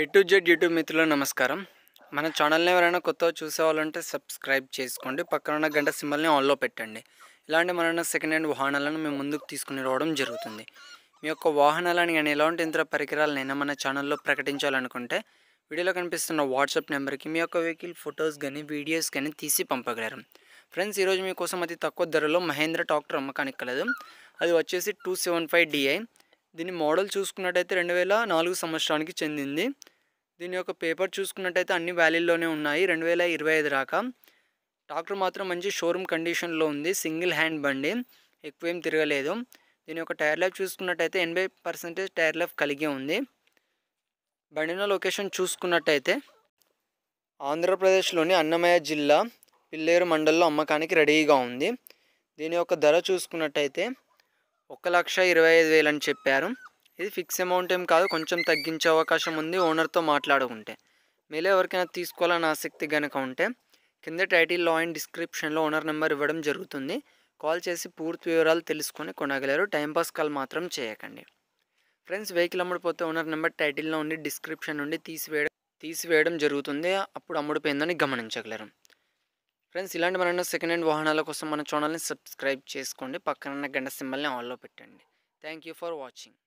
A to Z YouTube మిత్రులు నమస్కారం మన ఛానల్ని ఎవరైనా కొత్తగా చూసేవాళ్ళంటే సబ్స్క్రైబ్ చేసుకోండి పక్కన ఉన్న గంట సింబల్ని ఆన్లో పెట్టండి ఇలాంటి మన సెకండ్ హ్యాండ్ వాహనాలను మేము ముందుకు తీసుకుని రావడం జరుగుతుంది మీ యొక్క వాహనాలను కానీ ఎలాంటి ఇంత పరికరాలనైనా మన ఛానల్లో ప్రకటించాలనుకుంటే వీడియోలో కనిపిస్తున్న వాట్సాప్ నెంబర్కి మీ యొక్క వెహికల్ ఫొటోస్ కానీ వీడియోస్ కానీ తీసి పంపగలరు ఫ్రెండ్స్ ఈరోజు మీకోసం అతి తక్కువ ధరలో మహేంద్ర ట్రాక్టర్ అమ్మకానికి కలదు అది వచ్చేసి టూ సెవెన్ ఫైవ్ డిఐ దీని మోడల్ చూసుకున్నట్టయితే రెండు వేల నాలుగు సంవత్సరానికి చెందింది దీని యొక్క పేపర్ చూసుకున్నట్టయితే అన్ని వ్యాలీల్లోనే ఉన్నాయి రెండు వేల ఇరవై ఐదు రాక ట్రాక్టర్ మాత్రం మంచి షోరూమ్ కండిషన్లో ఉంది సింగిల్ హ్యాండ్ బండి ఎక్కువేం తిరగలేదు దీని యొక్క టైర్ లైఫ్ చూసుకున్నట్టయితే ఎనభై పర్సెంటేజ్ టైర్ లైఫ్ కలిగి ఉంది బండిన లొకేషన్ చూసుకున్నట్టయితే ఆంధ్రప్రదేశ్లోని అన్నమయ్య జిల్లా పిల్లేరు మండలంలో అమ్మకానికి రెడీగా ఉంది దీని యొక్క ధర చూసుకున్నట్టయితే ఒక లక్ష ఇరవై ఐదు వేలు అని చెప్పారు ఇది ఫిక్స్ అమౌంట్ ఏం కాదు కొంచెం తగ్గించే అవకాశం ఉంది ఓనర్తో మాట్లాడుకుంటే మీలో ఎవరికైనా తీసుకోవాలని ఆసక్తి కనుక ఉంటే కింద టైటిల్ లో అండ్ డిస్క్రిప్షన్లో ఓనర్ నెంబర్ ఇవ్వడం జరుగుతుంది కాల్ చేసి పూర్తి వివరాలు తెలుసుకొని కొనగలరు టైంపాస్ కాల్ మాత్రం చేయకండి ఫ్రెండ్స్ వెహికల్ అమ్ముడిపోతే ఓనర్ నెంబర్ టైటిల్లో ఉండి డిస్క్రిప్షన్ నుండి తీసివేయడం తీసివేయడం జరుగుతుంది అప్పుడు అమ్ముడిపోయిందని గమనించగలరు ఫ్రెండ్స్ ఇలాంటి మనం సెకండ్ హ్యాండ్ వాహనాల కోసం మన ఛానల్ని సబ్స్క్రైబ్ చేసుకోండి పక్కన గంట సింబల్ని ఆన్లో పెట్టండి థ్యాంక్ యూ ఫర్ వాచింగ్